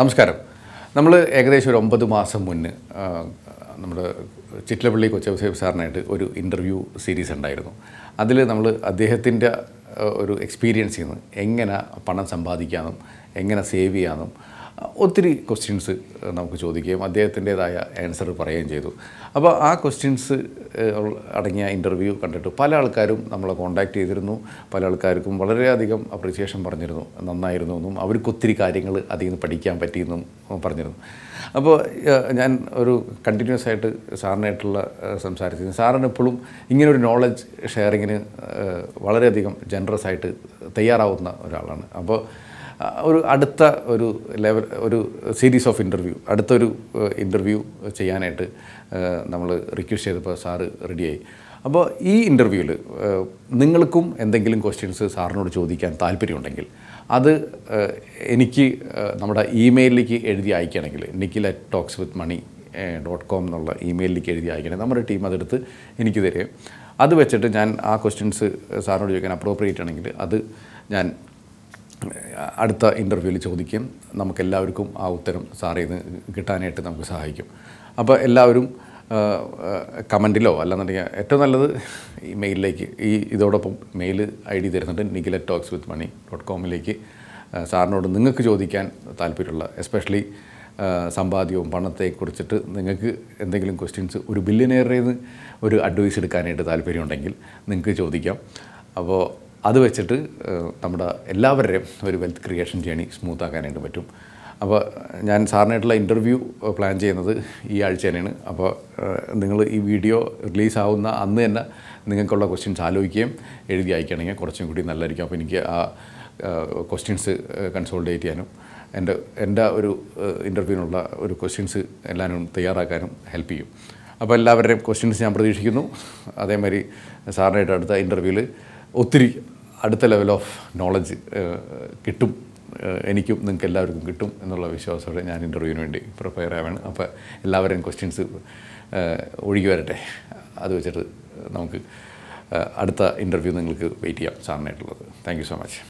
നമസ്കാരം നമ്മൾ ഏകദേശം ഒരു ഒമ്പത് മാസം മുന്നേ നമ്മുടെ ചിറ്റലപ്പള്ളി കൊച്ചബസേബ് സാറിനായിട്ട് ഒരു ഇൻ്റർവ്യൂ സീരീസ് ഉണ്ടായിരുന്നു അതിൽ നമ്മൾ അദ്ദേഹത്തിൻ്റെ ഒരു എക്സ്പീരിയൻസിൽ നിന്ന് എങ്ങനെ പണം സമ്പാദിക്കാമെന്നും എങ്ങനെ സേവ് ചെയ്യാമെന്നും ഒത്തിരി ക്വസ്റ്റ്യൻസ് നമുക്ക് ചോദിക്കുകയും അദ്ദേഹത്തിൻ്റെതായ ആൻസർ പറയുകയും ചെയ്തു അപ്പോൾ ആ ക്വസ്റ്റ്യൻസ് അടങ്ങിയ ഇൻ്റർവ്യൂ കണ്ടിട്ട് പല ആൾക്കാരും നമ്മളെ കോൺടാക്റ്റ് ചെയ്തിരുന്നു പല ആൾക്കാർക്കും വളരെയധികം അപ്രിസിയേഷൻ പറഞ്ഞിരുന്നു നന്നായിരുന്നു എന്നും അവർക്ക് ഒത്തിരി കാര്യങ്ങൾ അതിൽ നിന്ന് പഠിക്കാൻ പറ്റിയെന്നും പറഞ്ഞിരുന്നു അപ്പോൾ ഞാൻ ഒരു കണ്ടിന്യൂസ് ആയിട്ട് സാറിനായിട്ടുള്ള സംസാരിച്ചിരുന്നു സാറിന് എപ്പോഴും ഇങ്ങനൊരു നോളജ് ഷെയറിങ്ങിന് വളരെയധികം ജനറസ് ആയിട്ട് തയ്യാറാവുന്ന ഒരാളാണ് അപ്പോൾ ഒരു അടുത്ത ഒരു ലെവൽ ഒരു സീരീസ് ഓഫ് ഇൻ്റർവ്യൂ അടുത്തൊരു ഇൻ്റർവ്യൂ ചെയ്യാനായിട്ട് നമ്മൾ റിക്വസ്റ്റ് ചെയ്തപ്പോൾ സാറ് റെഡിയായി അപ്പോൾ ഈ ഇൻ്റർവ്യൂവിൽ നിങ്ങൾക്കും എന്തെങ്കിലും ക്വസ്റ്റ്യൻസ് സാറിനോട് ചോദിക്കാൻ താല്പര്യമുണ്ടെങ്കിൽ അത് എനിക്ക് നമ്മുടെ ഇമെയിലിലേക്ക് എഴുതി അയക്കുകയാണെങ്കിൽ Nikhil at talks with money dot com എന്നുള്ള ഇമെയിലിലേക്ക് എഴുതി അയക്കണേ നമ്മുടെ ടീം അതെടുത്ത് എനിക്ക് തരും അത് വെച്ചിട്ട് ഞാൻ ആ ക്വസ്റ്റ്യൻസ് സാറിനോട് ചോദിക്കാൻ അപ്രോപ്രിയേറ്റ് ആണെങ്കിൽ അത് ഞാൻ അടുത്ത ഇൻ്റർവ്യൂവിൽ ചോദിക്കും നമുക്കെല്ലാവർക്കും ആ ഉത്തരം സാറിൽ നിന്ന് കിട്ടാനായിട്ട് നമുക്ക് സഹായിക്കും അപ്പോൾ എല്ലാവരും കമൻറ്റിലോ അല്ലാന്നുണ്ടെങ്കിൽ ഏറ്റവും നല്ലത് ഈ മെയിലിലേക്ക് ഈ ഇതോടൊപ്പം മെയിൽ ഐ ഡി തരുന്നുണ്ട് നിഖില ടോക്സ് വിത്ത് മണി ഡോട്ട് കോമിലേക്ക് സാറിനോട് നിങ്ങൾക്ക് ചോദിക്കാൻ താല്പര്യമുള്ള എസ്പെഷ്യലി സമ്പാദ്യവും പണത്തെക്കുറിച്ചിട്ട് നിങ്ങൾക്ക് എന്തെങ്കിലും ക്വസ്റ്റ്യൻസ് ഒരു ബില്യനെയറിൽ ഒരു അഡ്വൈസ് എടുക്കാനായിട്ട് താല്പര്യമുണ്ടെങ്കിൽ നിങ്ങൾക്ക് ചോദിക്കാം അപ്പോൾ അത് വെച്ചിട്ട് നമ്മുടെ എല്ലാവരുടെയും ഒരു വെൽത്ത് ക്രിയേഷൻ ജേണി സ്മൂത്ത് ആക്കാനായിട്ട് പറ്റും അപ്പോൾ ഞാൻ സാറിനായിട്ടുള്ള ഇൻ്റർവ്യൂ പ്ലാൻ ചെയ്യുന്നത് ഈ ആഴ്ച തന്നെയാണ് അപ്പോൾ നിങ്ങൾ ഈ വീഡിയോ റിലീസാവുന്ന അന്ന് തന്നെ നിങ്ങൾക്കുള്ള ക്വസ്റ്റ്യൻസ് ആലോചിക്കുകയും എഴുതി അയക്കുകയാണെങ്കിൽ കുറച്ചും കൂടി നല്ലതായിരിക്കും അപ്പോൾ എനിക്ക് ആ ക്വസ്റ്റ്യൻസ് കൺസോൾട്ടേറ്റ് ചെയ്യാനും എൻ്റെ എൻ്റെ ഒരു ഇൻ്റർവ്യൂവിനുള്ള ഒരു ക്വസ്റ്റ്യൻസ് എല്ലാവരും തയ്യാറാക്കാനും ഹെൽപ്പ് ചെയ്യും അപ്പോൾ എല്ലാവരുടെയും ക്വസ്റ്റ്യൻസ് ഞാൻ പ്രതീക്ഷിക്കുന്നു അതേമാതിരി സാറിനായിട്ട് അടുത്ത ഇൻ്റർവ്യൂവിൽ ഒത്തിരി അടുത്ത ലെവൽ ഓഫ് നോളജ് കിട്ടും എനിക്കും നിങ്ങൾക്ക് എല്ലാവർക്കും കിട്ടും എന്നുള്ള വിശ്വാസത്തോടെ ഞാൻ ഇൻ്റർവ്യൂവിന് വേണ്ടി പ്രിപ്പയർ ആവാണ് അപ്പോൾ എല്ലാവരും ക്വസ്റ്റ്യൻസ് ഒഴുകി വരട്ടെ അത് വെച്ചിട്ട് നമുക്ക് അടുത്ത ഇൻ്റർവ്യൂ നിങ്ങൾക്ക് വെയിറ്റ് ചെയ്യാം സാറിനായിട്ടുള്ളത് താങ്ക് സോ മച്ച്